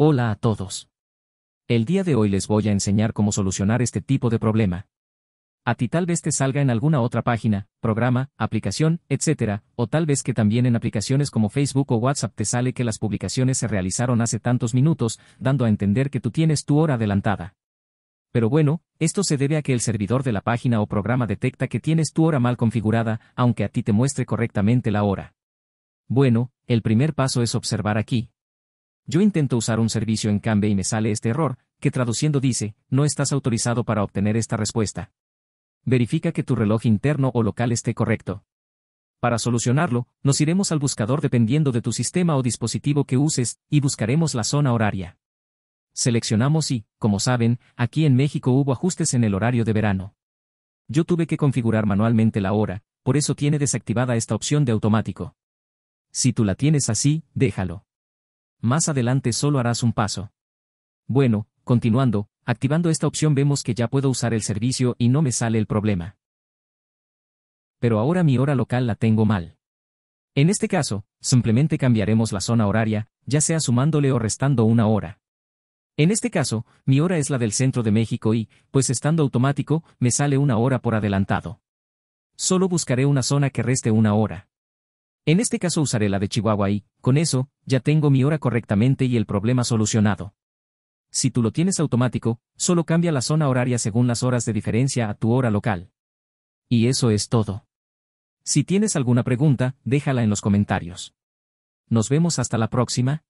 Hola a todos. El día de hoy les voy a enseñar cómo solucionar este tipo de problema. A ti tal vez te salga en alguna otra página, programa, aplicación, etc., o tal vez que también en aplicaciones como Facebook o WhatsApp te sale que las publicaciones se realizaron hace tantos minutos, dando a entender que tú tienes tu hora adelantada. Pero bueno, esto se debe a que el servidor de la página o programa detecta que tienes tu hora mal configurada, aunque a ti te muestre correctamente la hora. Bueno, el primer paso es observar aquí, yo intento usar un servicio en cambio y me sale este error, que traduciendo dice, no estás autorizado para obtener esta respuesta. Verifica que tu reloj interno o local esté correcto. Para solucionarlo, nos iremos al buscador dependiendo de tu sistema o dispositivo que uses, y buscaremos la zona horaria. Seleccionamos y, como saben, aquí en México hubo ajustes en el horario de verano. Yo tuve que configurar manualmente la hora, por eso tiene desactivada esta opción de automático. Si tú la tienes así, déjalo. Más adelante solo harás un paso. Bueno, continuando, activando esta opción vemos que ya puedo usar el servicio y no me sale el problema. Pero ahora mi hora local la tengo mal. En este caso, simplemente cambiaremos la zona horaria, ya sea sumándole o restando una hora. En este caso, mi hora es la del centro de México y, pues estando automático, me sale una hora por adelantado. Solo buscaré una zona que reste una hora. En este caso usaré la de Chihuahua y, con eso, ya tengo mi hora correctamente y el problema solucionado. Si tú lo tienes automático, solo cambia la zona horaria según las horas de diferencia a tu hora local. Y eso es todo. Si tienes alguna pregunta, déjala en los comentarios. Nos vemos hasta la próxima,